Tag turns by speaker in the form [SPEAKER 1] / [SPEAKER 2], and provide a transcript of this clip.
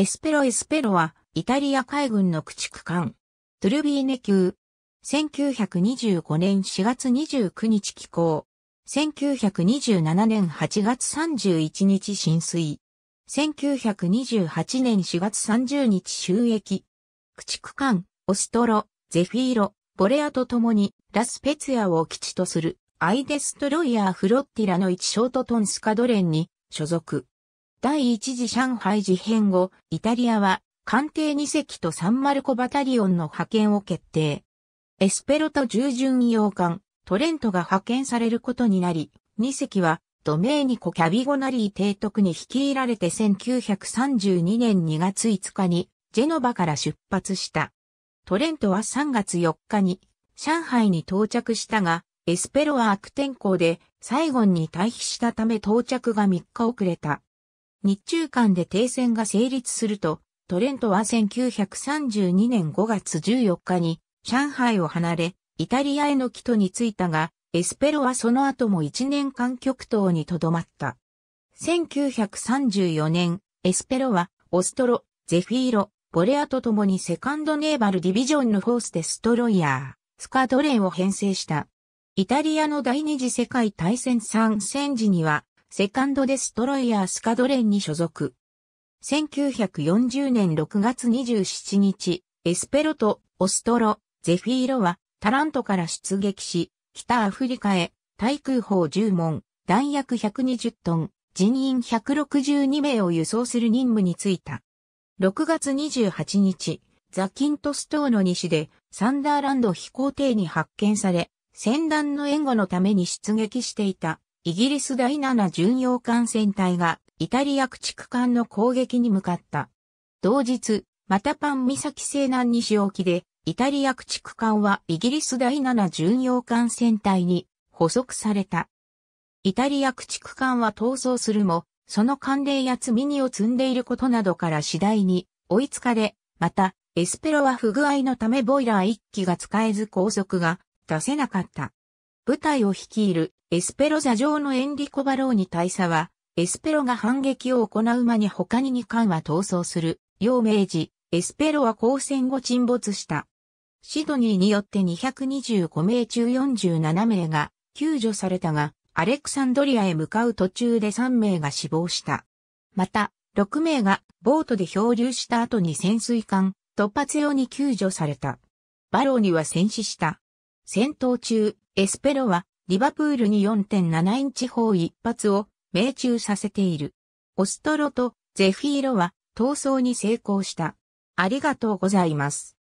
[SPEAKER 1] エスペロエスペロは、イタリア海軍の駆逐艦。トゥルビーネ級。1925年4月29日寄港。1927年8月31日浸水。1928年4月30日収益。駆逐艦、オストロ、ゼフィーロ、ボレアと共に、ラスペツヤを基地とする、アイデストロイヤーフロッティラの一ショートトンスカドレンに所属。第一次上海事変後、イタリアは艦艇2隻とサンマルコバタリオンの派遣を決定。エスペロと従順洋艦、トレントが派遣されることになり、2隻はドメーニコ・キャビゴナリー提督に率いられて1932年2月5日にジェノバから出発した。トレントは3月4日に上海に到着したが、エスペロは悪天候でサイゴンに退避したため到着が3日遅れた。日中間で停戦が成立すると、トレントは1932年5月14日に上海を離れ、イタリアへの帰途に着いたが、エスペロはその後も1年間極東に留まった。1934年、エスペロは、オストロ、ゼフィーロ、ボレアと共にセカンドネーバルディビジョンのフォースデストロイヤー、スカドレンを編成した。イタリアの第二次世界大戦参戦時には、セカンドデストロイヤースカドレンに所属。1940年6月27日、エスペロとオストロ、ゼフィーロはタラントから出撃し、北アフリカへ、対空砲10門、弾薬120トン、人員162名を輸送する任務に就いた。6月28日、ザキントス島の西でサンダーランド飛行艇に発見され、戦団の援護のために出撃していたイギリス第7巡洋艦船隊がイタリア駆逐艦の攻撃に向かった。同日、またパン岬西南西沖で、イタリア駆逐艦はイギリス第7巡洋艦船隊に捕捉された。イタリア駆逐艦は逃走するも、その艦艇や積み荷を積んでいることなどから次第に追いつかれ、また、エスペロは不具合のためボイラー1機が使えず拘束が出せなかった。部隊を率いるエスペロ座上のエンリコ・バローニ大佐は、エスペロが反撃を行う間に他に2艦は逃走する、要明命エスペロは交戦後沈没した。シドニーによって225名中47名が救助されたが、アレクサンドリアへ向かう途中で3名が死亡した。また、6名がボートで漂流した後に潜水艦突発用に救助された。バローニは戦死した。戦闘中、エスペロはリバプールに4.7インチ砲一発を命中させている。オストロとゼフィーロは逃走に成功した。ありがとうございます。